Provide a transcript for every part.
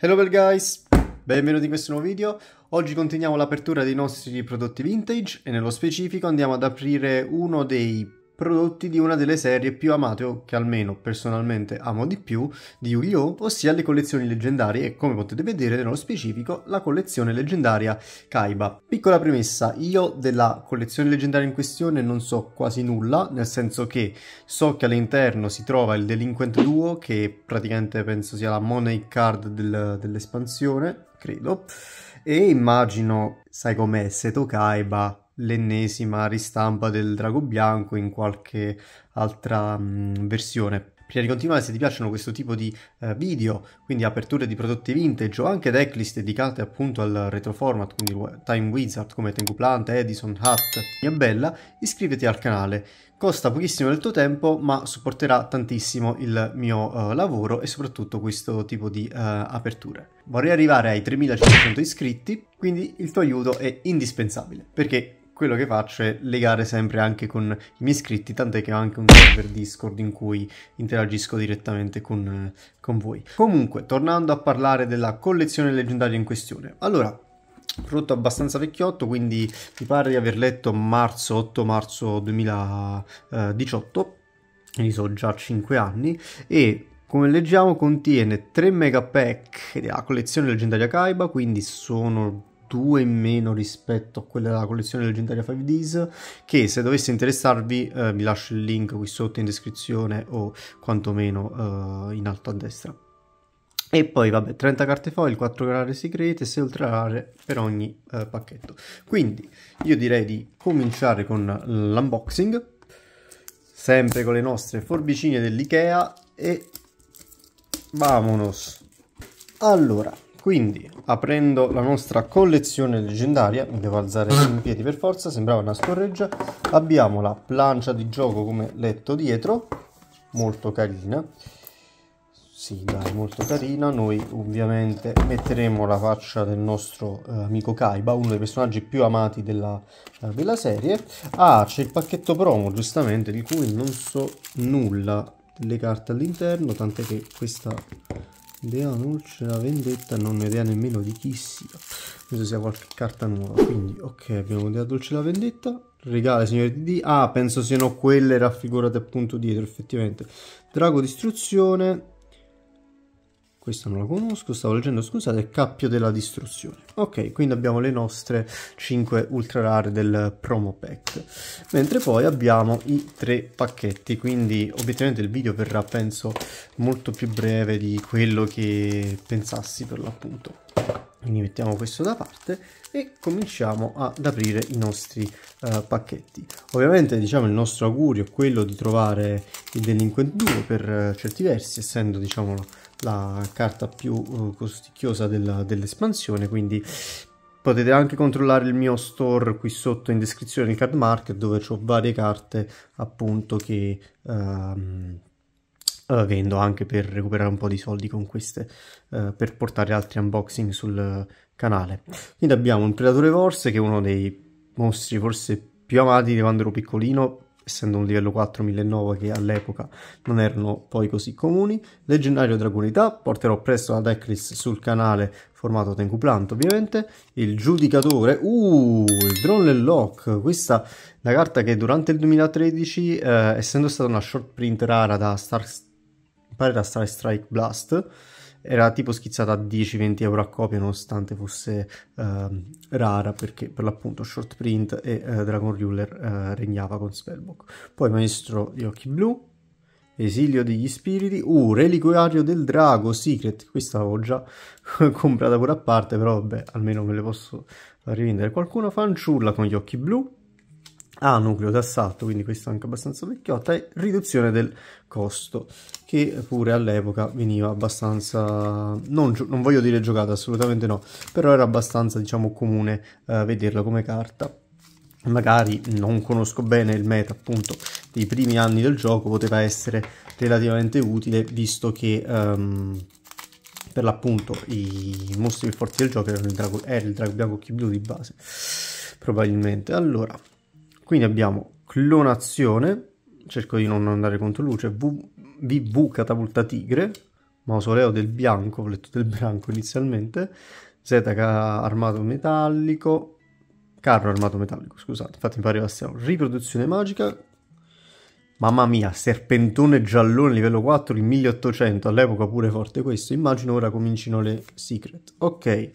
Hello bel guys, benvenuti in questo nuovo video. Oggi continuiamo l'apertura dei nostri prodotti vintage e nello specifico andiamo ad aprire uno dei prodotti di una delle serie più amate o che almeno personalmente amo di più di Yu-Gi-Oh, ossia le collezioni leggendarie e come potete vedere nello specifico la collezione leggendaria Kaiba. Piccola premessa, io della collezione leggendaria in questione non so quasi nulla, nel senso che so che all'interno si trova il Delinquent Duo che praticamente penso sia la money card del, dell'espansione, credo, e immagino, sai com'è, Seto Kaiba l'ennesima ristampa del Drago Bianco in qualche altra mh, versione. Prima di continuare, se ti piacciono questo tipo di eh, video, quindi aperture di prodotti vintage o anche decklist dedicate appunto al retro format, quindi Time Wizard come Tengu Planta, Edison, Hat, Bella, iscriviti al canale. Costa pochissimo del tuo tempo, ma supporterà tantissimo il mio eh, lavoro e soprattutto questo tipo di eh, aperture. Vorrei arrivare ai 3500 iscritti, quindi il tuo aiuto è indispensabile, perché quello che faccio è legare sempre anche con i miei iscritti, tant'è che ho anche un server Discord in cui interagisco direttamente con, con voi. Comunque, tornando a parlare della collezione leggendaria in questione. Allora, prodotto abbastanza vecchiotto, quindi mi pare di aver letto marzo, 8 marzo 2018, quindi so già 5 anni, e come leggiamo contiene 3 megapack della collezione leggendaria Kaiba, quindi sono due in meno rispetto a quella della collezione leggendaria 5 Ds che se dovesse interessarvi eh, vi lascio il link qui sotto in descrizione o quantomeno eh, in alto a destra e poi vabbè 30 carte foil 4 rare segrete 6 ultra rare per ogni eh, pacchetto quindi io direi di cominciare con l'unboxing sempre con le nostre forbicine dell'Ikea e vamonos allora quindi, aprendo la nostra collezione leggendaria, mi devo alzare in piedi per forza, sembrava una scorreggia, abbiamo la plancia di gioco come letto dietro, molto carina. Sì, dai, molto carina. Noi ovviamente metteremo la faccia del nostro eh, amico Kaiba, uno dei personaggi più amati della, eh, della serie. Ah, c'è il pacchetto promo, giustamente, di cui non so nulla delle carte all'interno, tant'è che questa Leon la Vendetta, non ho idea nemmeno di chi sia. Penso sia qualche carta nuova. Quindi, ok, abbiamo Leon la Vendetta. Regale, signori di D. Ah, penso siano quelle raffigurate appunto dietro, effettivamente. Drago distruzione questa non la conosco, stavo leggendo, scusate, Cappio della Distruzione. Ok, quindi abbiamo le nostre 5 ultra rare del promo pack, mentre poi abbiamo i tre pacchetti, quindi obiettivamente il video verrà, penso, molto più breve di quello che pensassi per l'appunto. Quindi mettiamo questo da parte e cominciamo ad aprire i nostri uh, pacchetti. Ovviamente diciamo il nostro augurio è quello di trovare il Delinquent 2 per uh, certi versi, essendo diciamo la carta più eh, costicchiosa dell'espansione, dell quindi potete anche controllare il mio store qui sotto in descrizione, il card market, dove ho varie carte appunto che ehm, eh, vendo anche per recuperare un po' di soldi con queste, eh, per portare altri unboxing sul canale. Quindi abbiamo il Predatore Vorse che è uno dei mostri forse più amati di quando ero piccolino, essendo un livello 4 1009 che all'epoca non erano poi così comuni. Leggendario Dragonità, porterò presto la decklist sul canale formato Tenku Plant ovviamente, il giudicatore, uh, il drone lock, questa è la carta che durante il 2013, eh, essendo stata una short print rara da Star, pare da Star Strike Blast, era tipo schizzata a 10-20 euro a copia nonostante fosse eh, rara perché per l'appunto short print e eh, Dragon Ruler eh, regnava con Spellbook. Poi Maestro di Occhi Blu, Esilio degli Spiriti, uh, Reliquiario del Drago, Secret, questa l'avevo già comprata pure a parte però vabbè almeno me le posso rivendere. Qualcuno fanciulla con gli occhi blu, ha nucleo d'assalto, quindi questa è anche abbastanza vecchiotta, e riduzione del costo, che pure all'epoca veniva abbastanza, non, non, voglio dire giocata, assolutamente no, però era abbastanza, diciamo, comune eh, vederla come carta. Magari non conosco bene il meta, appunto, dei primi anni del gioco, poteva essere relativamente utile, visto che... Um, per l'appunto i mostri più forti del gioco erano il drago, era il drago bianco e blu di base probabilmente allora quindi abbiamo clonazione, cerco di non andare contro luce, VV catapulta tigre, mausoleo del bianco, ho letto del bianco inizialmente, Zeta armato metallico, carro armato metallico, scusate, infatti mi pareva stiamo, riproduzione magica, mamma mia, serpentone giallone livello 4 in 1800, all'epoca pure forte questo, immagino ora comincino le secret, ok,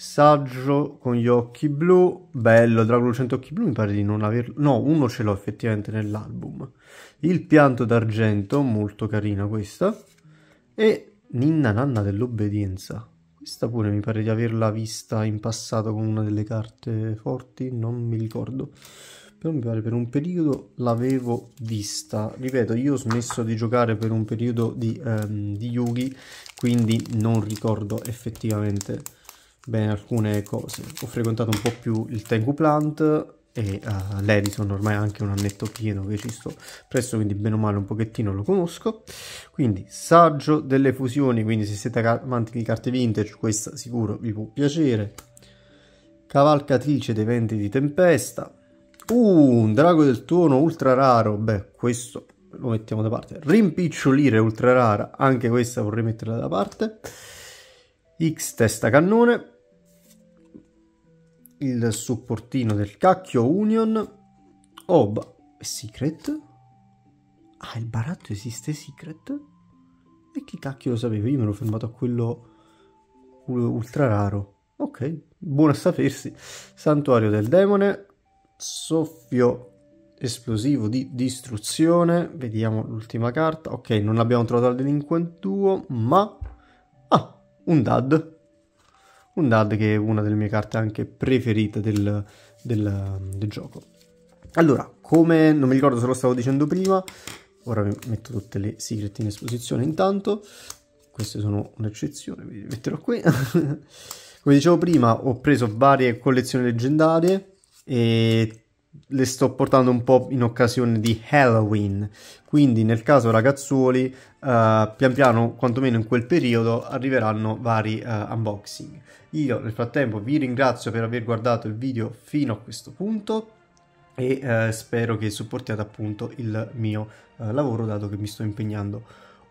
Saggio con gli occhi blu, bello, Dragon 100 occhi blu mi pare di non averlo, no uno ce l'ho effettivamente nell'album, Il pianto d'argento, molto carina questa, e Ninna Nanna dell'obbedienza, questa pure mi pare di averla vista in passato con una delle carte forti, non mi ricordo, però mi pare per un periodo l'avevo vista, ripeto io ho smesso di giocare per un periodo di, ehm, di Yugi, quindi non ricordo effettivamente bene alcune cose. Ho frequentato un po' più il Tengu Plant e uh, l'Edison ormai è anche un annetto pieno che ci sto presso, quindi bene o male un pochettino lo conosco. Quindi saggio delle fusioni, quindi se siete amanti di carte vintage questa sicuro vi può piacere. Cavalcatrice dei venti di tempesta. Uh, un drago del tuono ultra raro, beh questo lo mettiamo da parte. Rimpicciolire ultra rara, anche questa vorrei metterla da parte. X testa cannone il supportino del cacchio Union. Ob Secret. Ah, il baratto esiste Secret? E chi cacchio lo sapeva? Io me l'ho fermato a quello ultra raro. Ok, buono a sapersi. Santuario del demone. Soffio esplosivo di distruzione. Vediamo l'ultima carta. Ok, non abbiamo trovato il delinquentuo, ma... Ah, un dad un dad che è una delle mie carte anche preferite del, del, del gioco. Allora, come non mi ricordo se lo stavo dicendo prima, ora metto tutte le secret in esposizione intanto, queste sono un'eccezione, vi metterò qui. come dicevo prima, ho preso varie collezioni leggendarie e le sto portando un po' in occasione di Halloween. Quindi, nel caso ragazzuoli, uh, pian piano, quantomeno in quel periodo, arriveranno vari uh, unboxing. Io nel frattempo vi ringrazio per aver guardato il video fino a questo punto e uh, spero che supportiate appunto il mio lavoro dato che mi sto impegnando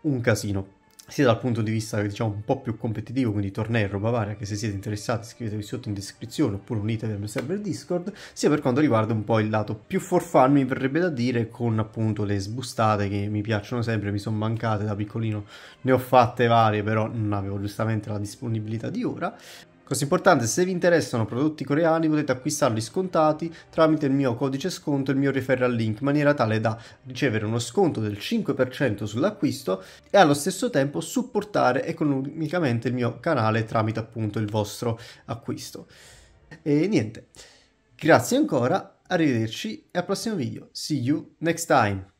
un casino sia dal punto di vista diciamo un po' più competitivo, quindi tornei e roba varia, che se siete interessati scrivetevi sotto in descrizione oppure unitevi al mio server Discord, sia per quanto riguarda un po' il lato più for fun, mi verrebbe da dire, con appunto le sbustate che mi piacciono sempre, mi sono mancate da piccolino, ne ho fatte varie, però non avevo giustamente la disponibilità di ora. Cosa importante, se vi interessano prodotti coreani potete acquistarli scontati tramite il mio codice sconto e il mio referral link in maniera tale da ricevere uno sconto del 5% sull'acquisto e allo stesso tempo supportare economicamente il mio canale tramite appunto il vostro acquisto. E niente, grazie ancora, arrivederci e al prossimo video. See you next time!